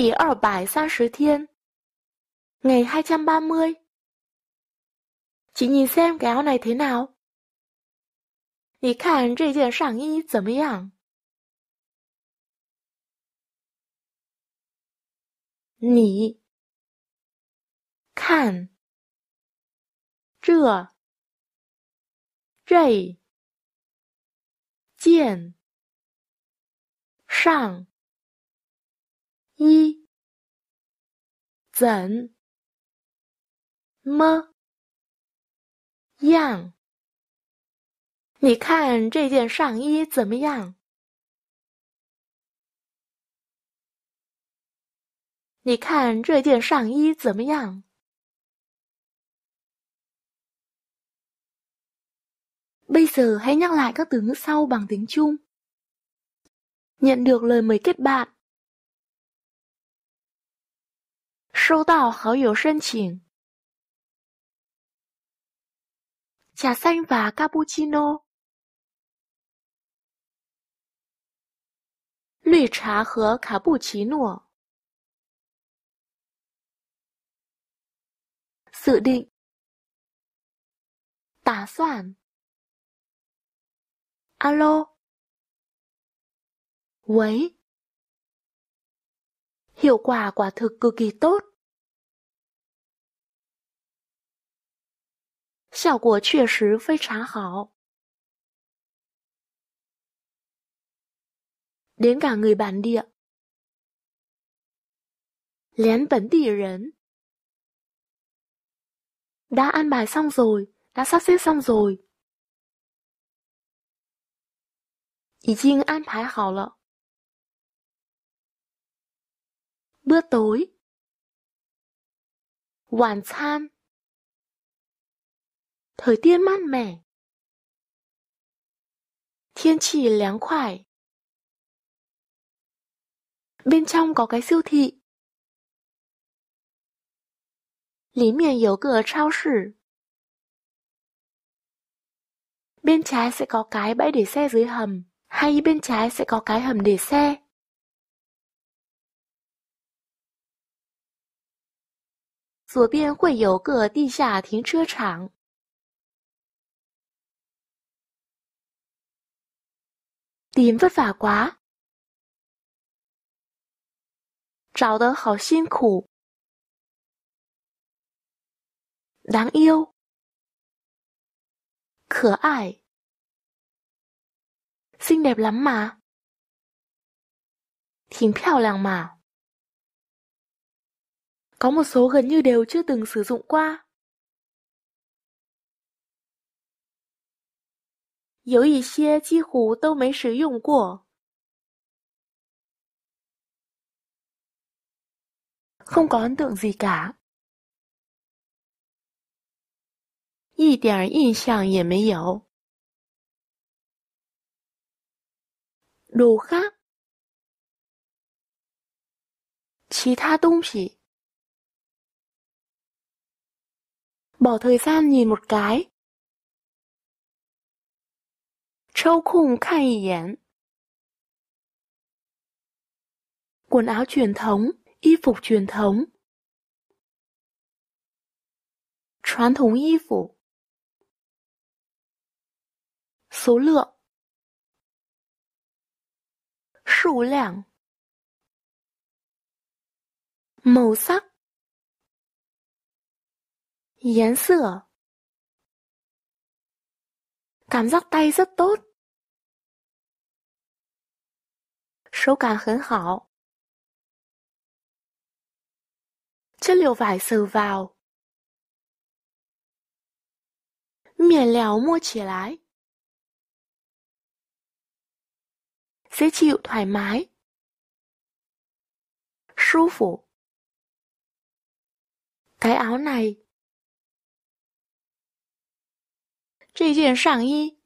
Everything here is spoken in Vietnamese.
第二百三十 thiên Ngày mươi Chị nhìn xem cái áo này thế nào? Chị khản cái kiện sảng 一怎么样？你看这件上衣怎么样？你看这件上衣怎么样？Bây giờ hãy nhắc lại các từ ngữ sau bằng tiếng Trung. Nhận được lời mời kết bạn, 收到好友申请。加三把卡布奇诺。绿茶和卡布奇诺。预定。打款。阿罗。喂。效果确实 cực kỳ tốt。效果确实非常好。đến cả người bản địa lén bẩn địa 人 đã an bài xong rồi, đã sắp xếp xong rồi. 已经安排好了。bữa tối, 晚餐 thời tiết mát mẻ thiên chỉ láng khoải. Bên trong có cái siêu thị. 里面有个超市. Bên trái sẽ có cái bãi để xe dưới hầm, hay bên trái sẽ có cái hầm để xe. Bên phải có cái 左边会有个地下停车场。tìm vất vả quá. 找得好辛苦。đáng yêu. 可爱。xinh đẹp lắm mà. phèo làng mà. Có một số gần như đều chưa từng sử dụng qua. 有一些几乎都没使用过，很管东西噶，一点儿印象也没有。努哈，其他东西，bỏ thời gian nhìn một cái。抽空看一眼。Quần áo truyền thống, y phục truyền thống. 传统衣服。số lượng. 数量。màu sắc. 颜色。cảm giác tay rất tốt. 手感很好。Chất liệu vải sờ vào. Miền lèo mua chỉ lái. Dễ chịu thoải mái. 舒服. Cái áo này. 这件上衣